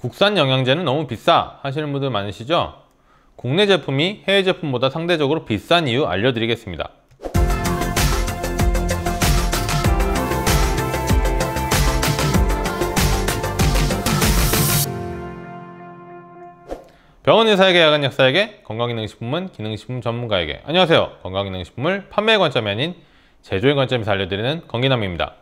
국산 영양제는 너무 비싸 하시는 분들 많으시죠? 국내 제품이 해외 제품보다 상대적으로 비싼 이유 알려드리겠습니다. 병원 의사에게 야간 약사에게 건강기능식품은 기능식품 전문가에게 안녕하세요 건강기능식품을 판매의 관점이 아닌 제조의 관점에서 알려드리는 건기남입니다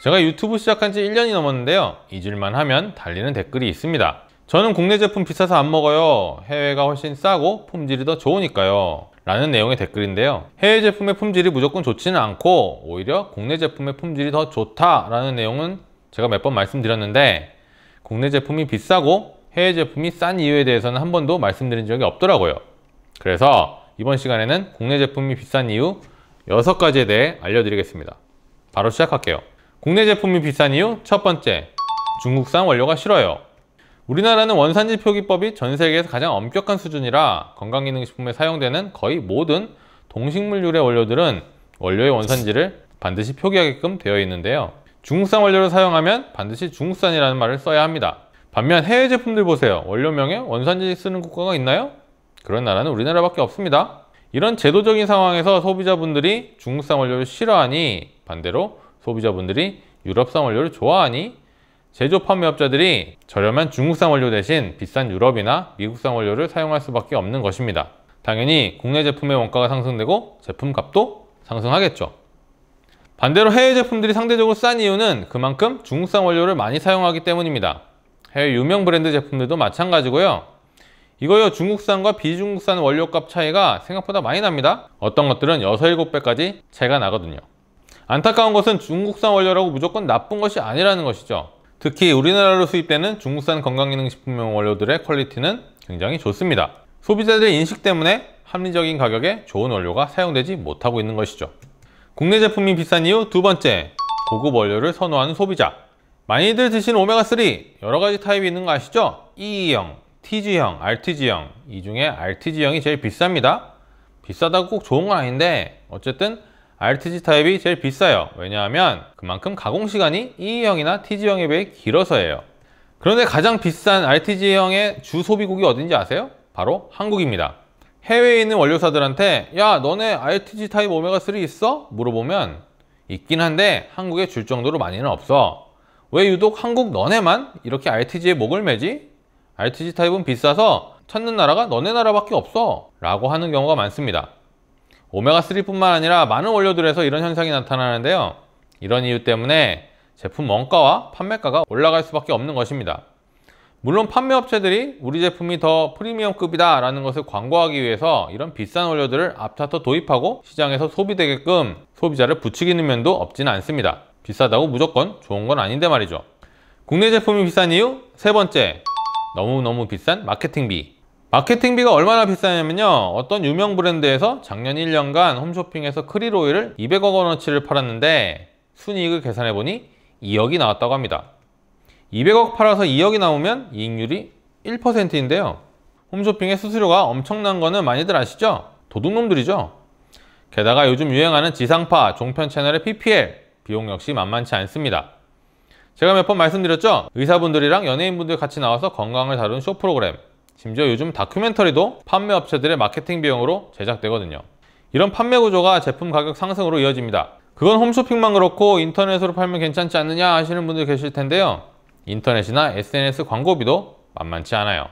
제가 유튜브 시작한 지 1년이 넘었는데요 잊을만 하면 달리는 댓글이 있습니다 저는 국내 제품 비싸서 안 먹어요 해외가 훨씬 싸고 품질이 더 좋으니까요 라는 내용의 댓글인데요 해외 제품의 품질이 무조건 좋지는 않고 오히려 국내 제품의 품질이 더 좋다라는 내용은 제가 몇 번 말씀드렸는데 국내 제품이 비싸고 해외 제품이 싼 이유에 대해서는 한 번도 말씀드린 적이 없더라고요 그래서 이번 시간에는 국내 제품이 비싼 이유 6가지에 대해 알려드리겠습니다 바로 시작할게요 국내 제품이 비싼 이유 첫 번째, 중국산 원료가 싫어요. 우리나라는 원산지 표기법이 전 세계에서 가장 엄격한 수준이라 건강기능식품에 사용되는 거의 모든 동식물 유래 원료들은 원료의 원산지를 반드시 표기하게끔 되어 있는데요. 중국산 원료를 사용하면 반드시 중국산이라는 말을 써야 합니다. 반면 해외 제품들 보세요. 원료명에 원산지 쓰는 국가가 있나요? 그런 나라는 우리나라밖에 없습니다. 이런 제도적인 상황에서 소비자분들이 중국산 원료를 싫어하니 반대로 소비자분들이 유럽산 원료를 좋아하니 제조 판매업자들이 저렴한 중국산 원료 대신 비싼 유럽이나 미국산 원료를 사용할 수밖에 없는 것입니다. 당연히 국내 제품의 원가가 상승되고 제품 값도 상승하겠죠. 반대로 해외 제품들이 상대적으로 싼 이유는 그만큼 중국산 원료를 많이 사용하기 때문입니다. 해외 유명 브랜드 제품들도 마찬가지고요. 이거요 중국산과 비중국산 원료값 차이가 생각보다 많이 납니다. 어떤 것들은 6, 7배까지 차이가 나거든요. 안타까운 것은 중국산 원료라고 무조건 나쁜 것이 아니라는 것이죠. 특히 우리나라로 수입되는 중국산 건강기능식품용 원료들의 퀄리티는 굉장히 좋습니다. 소비자들의 인식 때문에 합리적인 가격에 좋은 원료가 사용되지 못하고 있는 것이죠. 국내 제품이 비싼 이유 두 번째, 고급 원료를 선호하는 소비자. 많이들 드시는 오메가3 여러 가지 타입이 있는 거 아시죠? EE형, TG형, RTG형 이 중에 RTG형이 제일 비쌉니다. 비싸다고 꼭 좋은 건 아닌데 어쨌든 RTG 타입이 제일 비싸요 왜냐하면 그만큼 가공시간이 EE형이나 TG형에 비해 길어서예요 그런데 가장 비싼 RTG형의 주 소비국이 어딘지 아세요? 바로 한국입니다 해외에 있는 원료사들한테 야 너네 RTG 타입 오메가3 있어? 물어보면 있긴 한데 한국에 줄 정도로 많이는 없어 왜 유독 한국 너네만 이렇게 RTG에 목을 매지? RTG 타입은 비싸서 찾는 나라가 너네 나라밖에 없어 라고 하는 경우가 많습니다 오메가3뿐만 아니라 많은 원료들에서 이런 현상이 나타나는데요. 이런 이유 때문에 제품 원가와 판매가가 올라갈 수밖에 없는 것입니다. 물론 판매업체들이 우리 제품이 더 프리미엄급이다 라는 것을 광고하기 위해서 이런 비싼 원료들을 앞차서 도입하고 시장에서 소비되게끔 소비자를 부추기는 면도 없진 않습니다. 비싸다고 무조건 좋은 건 아닌데 말이죠. 국내 제품이 비싼 이유 세 번째, 너무너무 비싼 마케팅비 마케팅비가 얼마나 비싸냐면요 어떤 유명 브랜드에서 작년 1년간 홈쇼핑에서 크릴 오일을 200억 원어치를 팔았는데 순이익을 계산해보니 2억이 나왔다고 합니다 200억 팔아서 2억이 나오면 이익률이 1%인데요 홈쇼핑의 수수료가 엄청난 거는 많이들 아시죠? 도둑놈들이죠 게다가 요즘 유행하는 지상파, 종편 채널의 PPL 비용 역시 만만치 않습니다 제가 몇 번 말씀드렸죠? 의사분들이랑 연예인분들 같이 나와서 건강을 다룬 쇼 프로그램 심지어 요즘 다큐멘터리도 판매 업체들의 마케팅 비용으로 제작되거든요. 이런 판매 구조가 제품 가격 상승으로 이어집니다. 그건 홈쇼핑만 그렇고 인터넷으로 팔면 괜찮지 않느냐 하시는 분들 계실 텐데요. 인터넷이나 SNS 광고비도 만만치 않아요.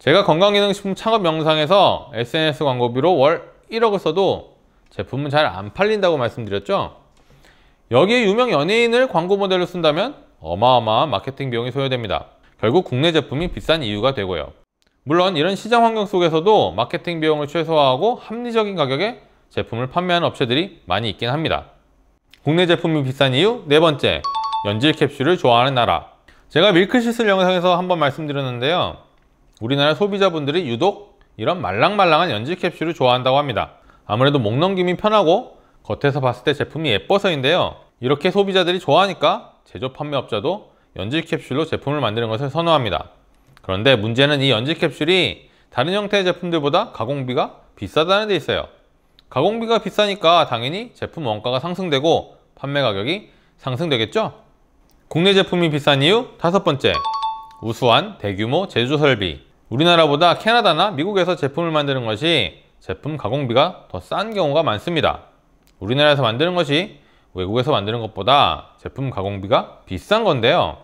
제가 건강기능식품 창업 영상에서 SNS 광고비로 월 1억을 써도 제품은 잘 안 팔린다고 말씀드렸죠? 여기에 유명 연예인을 광고 모델로 쓴다면 어마어마한 마케팅 비용이 소요됩니다. 결국 국내 제품이 비싼 이유가 되고요. 물론 이런 시장 환경 속에서도 마케팅 비용을 최소화하고 합리적인 가격에 제품을 판매하는 업체들이 많이 있긴 합니다. 국내 제품이 비싼 이유 네 번째, 연질 캡슐을 좋아하는 나라 제가 밀크시슬 영상에서 한번 말씀드렸는데요. 우리나라 소비자분들이 유독 이런 말랑말랑한 연질 캡슐을 좋아한다고 합니다. 아무래도 목 넘김이 편하고 겉에서 봤을 때 제품이 예뻐서인데요. 이렇게 소비자들이 좋아하니까 제조 판매업자도 연질 캡슐로 제품을 만드는 것을 선호합니다. 그런데 문제는 이 연지 캡슐이 다른 형태의 제품들보다 가공비가 비싸다는 데 있어요. 가공비가 비싸니까 당연히 제품 원가가 상승되고 판매 가격이 상승되겠죠? 국내 제품이 비싼 이유 다섯 번째, 우수한 대규모 제조 설비. 우리나라보다 캐나다나 미국에서 제품을 만드는 것이 제품 가공비가 더 싼 경우가 많습니다. 우리나라에서 만드는 것이 외국에서 만드는 것보다 제품 가공비가 비싼 건데요.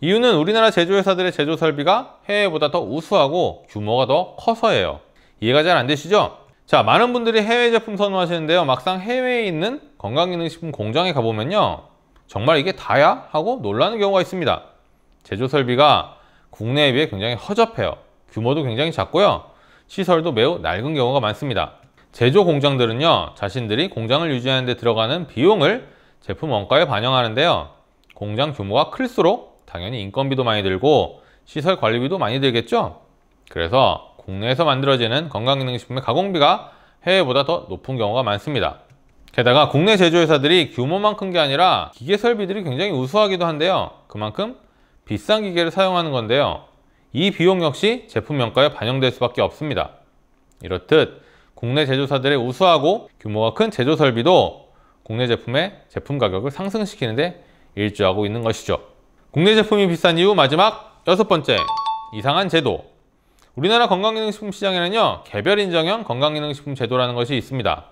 이유는 우리나라 제조회사들의 제조 설비가 해외보다 더 우수하고 규모가 더 커서예요. 이해가 잘 안 되시죠? 자, 많은 분들이 해외 제품 선호하시는데요. 막상 해외에 있는 건강기능식품 공장에 가보면요. 정말 이게 다야? 하고 놀라는 경우가 있습니다. 제조 설비가 국내에 비해 굉장히 허접해요. 규모도 굉장히 작고요. 시설도 매우 낡은 경우가 많습니다. 제조 공장들은요. 자신들이 공장을 유지하는 데 들어가는 비용을 제품 원가에 반영하는데요. 공장 규모가 클수록 당연히 인건비도 많이 들고 시설 관리비도 많이 들겠죠? 그래서 국내에서 만들어지는 건강기능식품의 가공비가 해외보다 더 높은 경우가 많습니다. 게다가 국내 제조회사들이 규모만 큰 게 아니라 기계 설비들이 굉장히 우수하기도 한데요. 그만큼 비싼 기계를 사용하는 건데요. 이 비용 역시 제품 명가에 반영될 수밖에 없습니다. 이렇듯 국내 제조사들의 우수하고 규모가 큰 제조 설비도 국내 제품의 제품 가격을 상승시키는데 일조하고 있는 것이죠. 국내 제품이 비싼 이유 마지막 여섯 번째 이상한 제도 우리나라 건강기능식품 시장에는요 개별 인정형 건강기능식품 제도라는 것이 있습니다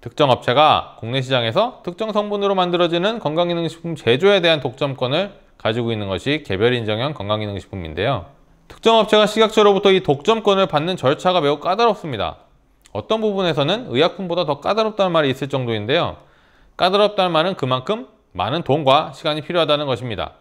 특정 업체가 국내 시장에서 특정 성분으로 만들어지는 건강기능식품 제조에 대한 독점권을 가지고 있는 것이 개별 인정형 건강기능식품인데요 특정 업체가 식약처로부터 이 독점권을 받는 절차가 매우 까다롭습니다 어떤 부분에서는 의약품보다 더 까다롭다는 말이 있을 정도인데요 까다롭다는 말은 그만큼 많은 돈과 시간이 필요하다는 것입니다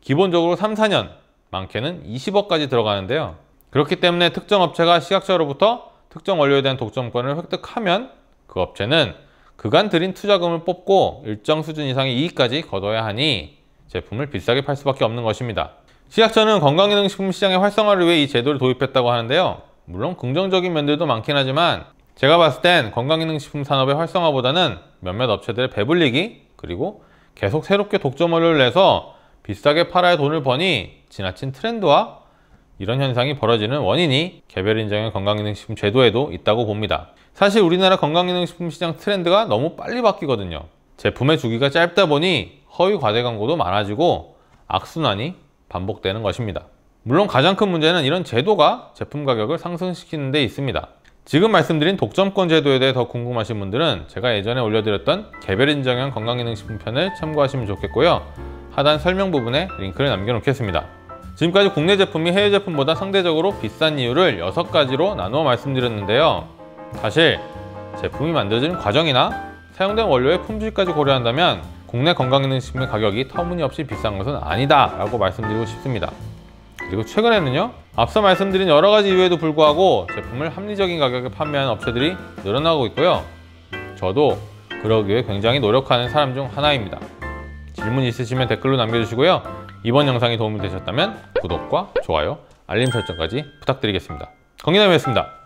기본적으로 3, 4년, 많게는 20억까지 들어가는데요. 그렇기 때문에 특정 업체가 시각처로부터 특정 원료에 대한 독점권을 획득하면 그 업체는 그간 들인 투자금을 뽑고 일정 수준 이상의 이익까지 거둬야 하니 제품을 비싸게 팔 수밖에 없는 것입니다. 시약처는 건강기능식품 시장의 활성화를 위해 이 제도를 도입했다고 하는데요. 물론 긍정적인 면들도 많긴 하지만 제가 봤을 땐 건강기능식품 산업의 활성화보다는 몇몇 업체들의 배불리기 그리고 계속 새롭게 독점원료를 내서 비싸게 팔아야 돈을 버니 지나친 트렌드와 이런 현상이 벌어지는 원인이 개별 인정의 건강기능식품 제도에도 있다고 봅니다. 사실 우리나라 건강기능식품 시장 트렌드가 너무 빨리 바뀌거든요. 제품의 주기가 짧다 보니 허위 과대 광고도 많아지고 악순환이 반복되는 것입니다. 물론 가장 큰 문제는 이런 제도가 제품 가격을 상승시키는 데 있습니다. 지금 말씀드린 독점권 제도에 대해 더 궁금하신 분들은 제가 예전에 올려드렸던 개별 인정형 건강기능식품 편을 참고하시면 좋겠고요. 하단 설명 부분에 링크를 남겨놓겠습니다. 지금까지 국내 제품이 해외 제품보다 상대적으로 비싼 이유를 6가지로 나누어 말씀드렸는데요. 사실 제품이 만들어지는 과정이나 사용된 원료의 품질까지 고려한다면 국내 건강기능식품의 가격이 터무니없이 비싼 것은 아니다 라고 말씀드리고 싶습니다. 그리고 최근에는요 앞서 말씀드린 여러 가지 이유에도 불구하고 제품을 합리적인 가격에 판매하는 업체들이 늘어나고 있고요 저도 그러기 위해 굉장히 노력하는 사람 중 하나입니다 질문 있으시면 댓글로 남겨주시고요. 이번 영상이 도움이 되셨다면 구독과 좋아요, 알림 설정까지 부탁드리겠습니다. 건기남이었습니다.